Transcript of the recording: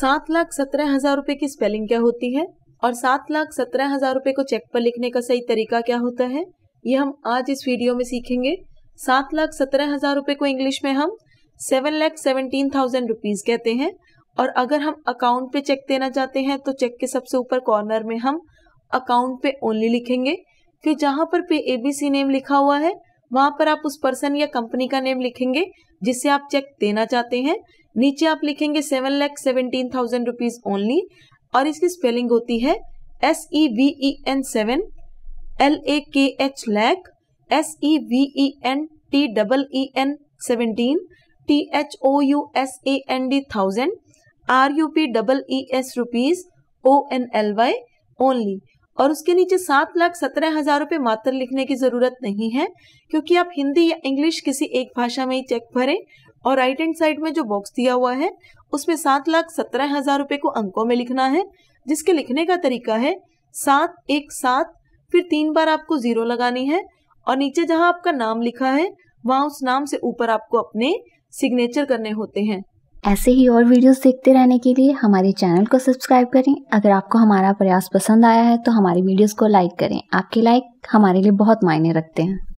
सात लाख सत्रह हजार रूपए की स्पेलिंग क्या होती है और सात लाख सत्रह हजार रूपए को चेक पर लिखने का सही तरीका क्या होता है ये हम आज इस वीडियो में सीखेंगे सात लाख सत्रह हजार रूपए को इंग्लिश में हम seven lakh seventeen thousand rupees कहते हैं और अगर हम अकाउंट पे चेक देना चाहते हैं तो चेक के सबसे ऊपर कॉर्नर में हम अकाउंट पे ओनली लिखेंगे फिर जहां पर पे एबीसी नेम लिखा हुआ है वहां पर आप उस पर्सन या कंपनी का नेम लिखेंगे जिससे आप चेक देना चाहते हैं नीचे आप लिखेंगे seven lakh seventeen thousand rupees only और इसकी स्पेलिंग होती है S E V E N seven L A K H lakh S E V E N T double E N seventeen T H O U S A N D thousand R U P double E S rupees O N L Y only और उसके नीचे सात लाख सत्रह हजार रुपये मात्र लिखने की जरूरत नहीं है क्योंकि आप हिंदी या इंग्लिश किसी एक भाषा में ही चेक भरें और राइट हैंड साइड में जो बॉक्स दिया हुआ है उसमें सात लाख सत्रह हजार रुपए को अंकों में लिखना है जिसके लिखने का तरीका है सात एक सात फिर तीन बार आपको जीरो लगानी है और नीचे जहां आपका नाम लिखा है वहां उस नाम से ऊपर आपको अपने सिग्नेचर करने होते हैं ऐसे ही और वीडियोस देखते रहने के लिए हमारे चैनल को सब्सक्राइब करें अगर आपको हमारा प्रयास पसंद आया है तो हमारी वीडियोस को लाइक करें आपके लाइक हमारे लिए बहुत मायने रखते हैं